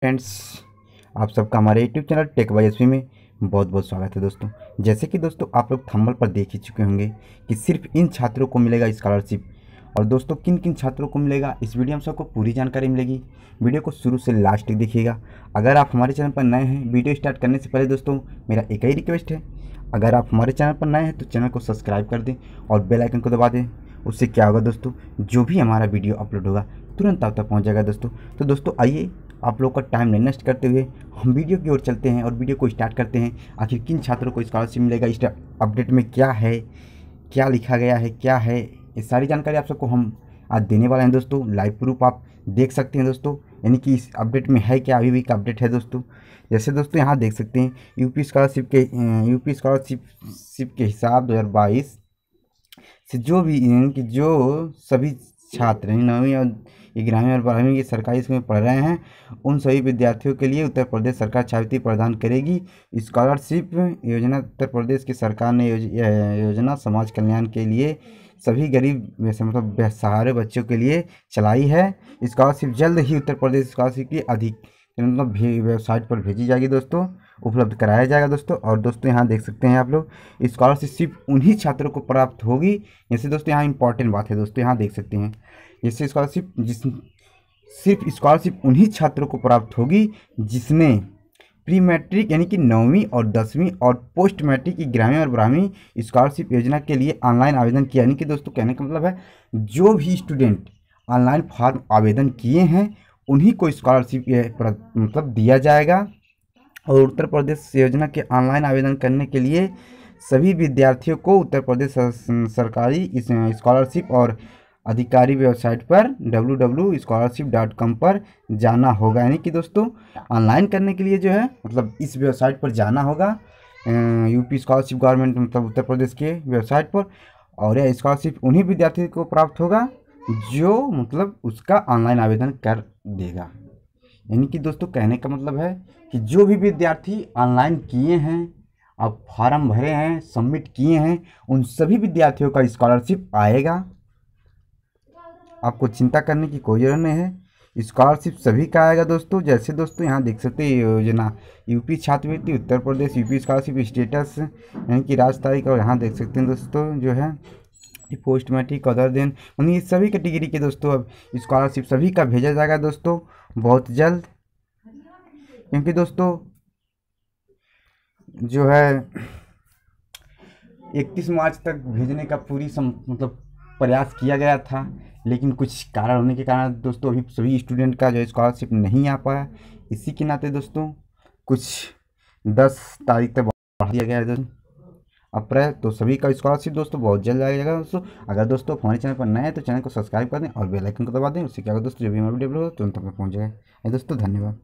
friends आप सबका हमारे YouTube channel tech by S में बहुत बहुत स्वागत है दोस्तों जैसे कि दोस्तों आप लोग थंबल पर देख ही चुके होंगे कि सिर्फ इन छात्रों को मिलेगा स्कॉलरशिप और दोस्तों किन किन छात्रों को मिलेगा इस वीडियो में सबको पूरी जानकारी मिलेगी वीडियो को शुरू से लास्ट तक देखिएगा अगर आप हमारे चैनल पर नए हैं वीडियो स्टार्ट करने से पहले दोस्तों मेरा एक ही रिक्वेस्ट है अगर आप हमारे चैनल पर नए हैं तो चैनल को सब्सक्राइब कर दें और बेल आइकन को दबा दें उससे क्या होगा दोस्तों जो भी हमारा वीडियो अपलोड होगा तुरंत आप तक पहुंच जाएगा दोस्तों तो दोस्तों आइए आप लोग का टाइम नहीं नष्ट करते हुए हम वीडियो की ओर चलते हैं और वीडियो को स्टार्ट करते हैं आखिर किन छात्रों को स्कॉलरशिप मिलेगा इस अपडेट में क्या है क्या लिखा गया है क्या है ये सारी जानकारी आप सबको हम आज देने वाले हैं दोस्तों लाइव प्रूफ आप देख सकते हैं दोस्तों यानी कि इस अपडेट में है क्या अभी भी का अपडेट है दोस्तों जैसे दोस्तों यहाँ देख सकते हैं यूपी स्कॉलरशिप के यूपी स्कॉलरशिप शिप के हिसाब 2022 से जो भी यानी कि जो सभी छात्र यानी नौवीं और ग्यारहवीं और बारहवीं के सरकारी स्कूल में पढ़ रहे हैं उन सभी विद्यार्थियों के लिए उत्तर प्रदेश सरकार छात्रवृत्ति प्रदान करेगी स्कॉलरशिप योजना उत्तर प्रदेश की सरकार ने योजना समाज कल्याण के लिए सभी गरीब वैसे मतलब बेसहारे बच्चों के लिए चलाई है स्कॉलरशिप जल्द ही उत्तर प्रदेश स्कॉलरशिप की अधिक मतलब वेबसाइट पर भेजी जाएगी दोस्तों उपलब्ध कराया जाएगा दोस्तों और दोस्तों यहाँ देख सकते हैं आप लोग स्कॉलरशिप सिर्फ उन्हीं छात्रों को प्राप्त होगी जैसे दोस्तों यहाँ इंपॉर्टेंट बात है दोस्तों यहाँ देख सकते हैं जैसे स्कॉलरशिप जिस सिर्फ स्कॉलरशिप उन्हीं छात्रों को प्राप्त होगी जिसने प्री मैट्रिक यानी कि नौवीं और दसवीं और पोस्ट मैट्रिक की ग्रामीण और ब्राह्मीण स्कॉलरशिप योजना के लिए ऑनलाइन आवेदन किया यानी कि दोस्तों कहने का मतलब है जो भी स्टूडेंट ऑनलाइन फॉर्म आवेदन किए हैं उन्हीं को स्कॉलरशिप मतलब दिया जाएगा और उत्तर प्रदेश योजना के ऑनलाइन आवेदन करने के लिए सभी विद्यार्थियों को उत्तर प्रदेश सरकारी स्कॉलरशिप और अधिकारी वेबसाइट पर डब्ल्यू पर जाना होगा यानी कि दोस्तों ऑनलाइन करने के लिए जो है मतलब इस वेबसाइट पर जाना होगा यूपी स्कॉलरशिप गवर्नमेंट मतलब उत्तर प्रदेश के वेबसाइट पर और यह स्कॉलरशिप उन्हीं विद्यार्थियों को प्राप्त होगा जो मतलब उसका ऑनलाइन आवेदन कर देगा यानी कि दोस्तों कहने का मतलब है कि जो भी विद्यार्थी ऑनलाइन किए हैं अब फॉर्म भरे हैं सबमिट किए हैं उन सभी विद्यार्थियों का स्कॉलरशिप आएगा आपको चिंता करने की कोई जरूरत नहीं है स्कॉलरशिप सभी का आएगा दोस्तों जैसे दोस्तों यहाँ देख सकते हैं योजना यूपी छात्रवृत्ति Uttar Pradesh UP scholarship status यानी कि राज तारीख और यहाँ देख सकते हैं दोस्तों जो है पोस्ट मैट्रिक अदर देन यानी सभी कैटेगरी के दोस्तों अब स्कॉलरशिप सभी का भेजा जाएगा दोस्तों बहुत जल्द क्योंकि दोस्तों जो है इकतीस मार्च तक भेजने का पूरी सम, मतलब प्रयास किया गया था लेकिन कुछ कारण होने के कारण दोस्तों अभी सभी स्टूडेंट का जो स्कॉलरशिप नहीं आ पाया इसी के नाते दोस्तों कुछ दस तारीख तक बढ़ा दिया गया है दोस्तों अप्रैल तो सभी का स्कॉलरशिप दोस्तों बहुत जल्द आएगा दोस्तों अगर दोस्तों हमारे चैनल पर नए हैं तो चैनल को सब्सक्राइब कर दें और बेलाइकन को दबा दें उससे क्या दोस्तों जब भी हमारे वीडियो तुरंत तक पहुँच जाए दोस्तों धन्यवाद